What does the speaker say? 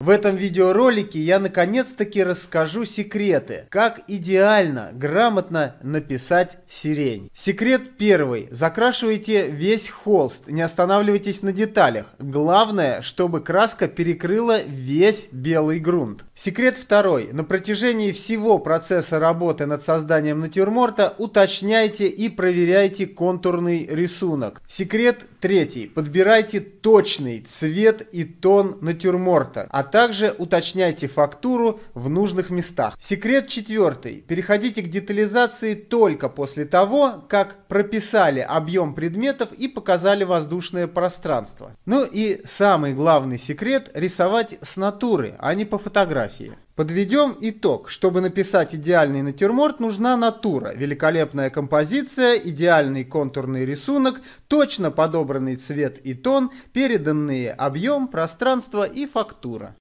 В этом видеоролике я наконец-таки расскажу секреты, как идеально, грамотно написать сирень. Секрет первый. Закрашивайте весь холст, не останавливайтесь на деталях. Главное, чтобы краска перекрыла весь белый грунт. Секрет второй. На протяжении всего процесса работы над созданием натюрморта уточняйте и проверяйте контурный рисунок. Секрет третий. Подбирайте точный цвет и тон натюрморта, а также уточняйте фактуру в нужных местах. Секрет четвертый. Переходите к детализации только после того, как прописали объем предметов и показали воздушное пространство. Ну и самый главный секрет – рисовать с натуры, а не по фотографии фотографии. Подведем итог. Чтобы написать идеальный натюрморт, нужна натура, великолепная композиция, идеальный контурный рисунок, точно подобранный цвет и тон, переданные объем, пространство и фактура.